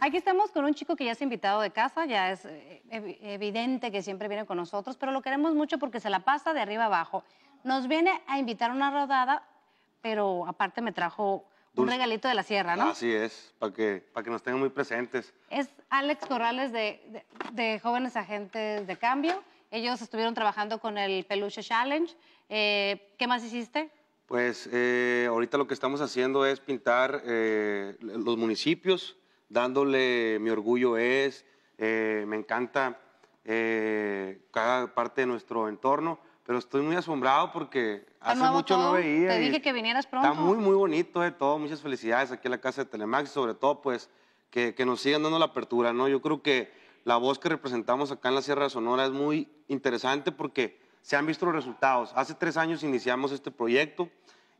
Aquí estamos con un chico que ya es invitado de casa, ya es eh, evidente que siempre viene con nosotros, pero lo queremos mucho porque se la pasa de arriba abajo. Nos viene a invitar una rodada, pero aparte me trajo un regalito de la sierra, ¿no? Así es, para que, para que nos tengan muy presentes. Es Alex Corrales de Jóvenes Agentes de Cambio. Ellos estuvieron trabajando con el Peluche Challenge. Eh, ¿Qué más hiciste? Pues eh, ahorita lo que estamos haciendo es pintar eh, los municipios, dándole mi orgullo es, me encanta cada parte de nuestro entorno, pero estoy muy asombrado porque hace mucho no veía. Te dije que vinieras pronto. Está muy, muy bonito de todo, muchas felicidades aquí en la casa de Telemax y sobre todo pues que, que nos sigan dando la apertura, ¿no? Yo creo que la voz que representamos acá en la Sierra Sonora es muy interesante porque se han visto los resultados. Hace tres años iniciamos este proyecto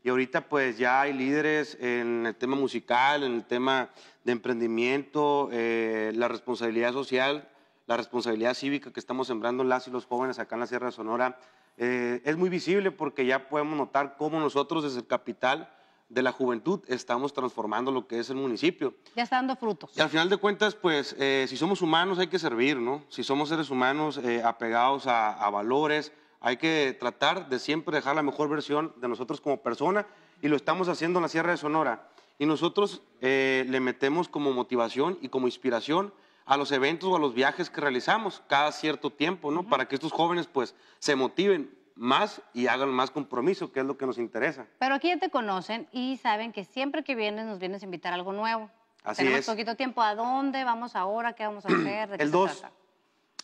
y ahorita pues ya hay líderes en el tema musical, en el tema de emprendimiento, eh, la responsabilidad social, la responsabilidad cívica que estamos sembrando las y los jóvenes acá en la Sierra Sonora. Eh, es muy visible porque ya podemos notar cómo nosotros desde el capital de la juventud estamos transformando lo que es el municipio. Ya está dando frutos. Y al final de cuentas, pues eh, si somos humanos hay que servir, ¿no? Si somos seres humanos eh, apegados a, valores, hay que tratar de siempre dejar la mejor versión de nosotros como persona y lo estamos haciendo en la Sierra de Sonora. Y nosotros eh, le metemos como motivación y como inspiración a los eventos o a los viajes que realizamos cada cierto tiempo, ¿no? Para que estos jóvenes pues se motiven más y hagan más compromiso, que es lo que nos interesa. Pero aquí ya te conocen y saben que siempre que vienes nos vienes a invitar algo nuevo. Así Tenemos poquito tiempo. ¿A dónde vamos ahora? ¿Qué vamos a hacer? ¿De qué 2,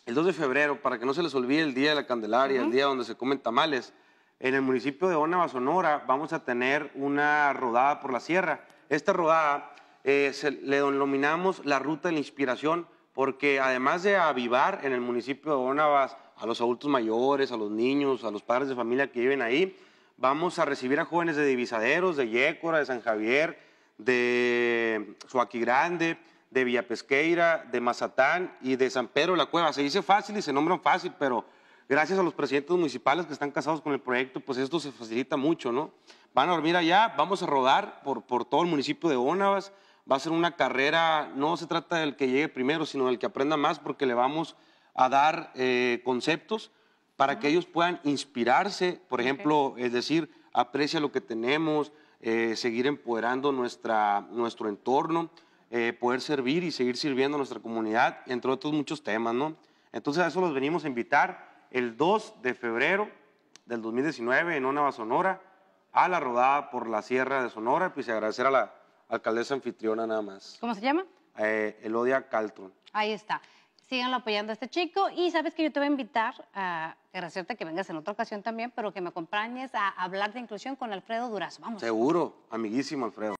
el 2 de febrero, para que no se les olvide el Día de la Candelaria, el día donde se comen tamales, en el municipio de Onava, Sonora, vamos a tener una rodada por la sierra. Esta rodada eh, le denominamos la Ruta de la Inspiración, porque además de avivar en el municipio de Onabas a los adultos mayores, a los niños, a los padres de familia que viven ahí, vamos a recibir a jóvenes de Divisaderos, de Yécora, de San Javier, de Suaqui Grande, de Villa Pesqueira, de Mazatán y de San Pedro de la Cueva. Se dice fácil y se nombran fácil, pero gracias a los presidentes municipales que están casados con el proyecto, pues esto se facilita mucho, ¿no? Van a dormir allá, vamos a rodar por, por todo el municipio de Ónavas, va a ser una carrera, no se trata del que llegue primero, sino del que aprenda más, porque le vamos a dar eh, conceptos para que ellos puedan inspirarse, por ejemplo, es decir, aprecia lo que tenemos, eh, seguir empoderando nuestra, nuestro entorno, eh, poder servir y seguir sirviendo a nuestra comunidad, entre otros muchos temas, ¿no? Entonces a eso los venimos a invitar el 2 de febrero del 2019 en Onava Sonora a la rodada por la Sierra de Sonora, pues y agradecer a la alcaldesa anfitriona nada más. ¿Cómo se llama? Eh, Elodia Caltron. Ahí está. Síganlo apoyando a este chico. Y sabes que yo te voy a invitar a agradecerte que vengas en otra ocasión también, pero que me acompañes a hablar de inclusión con Alfredo Durazo. Vamos. Seguro, amiguísimo Alfredo.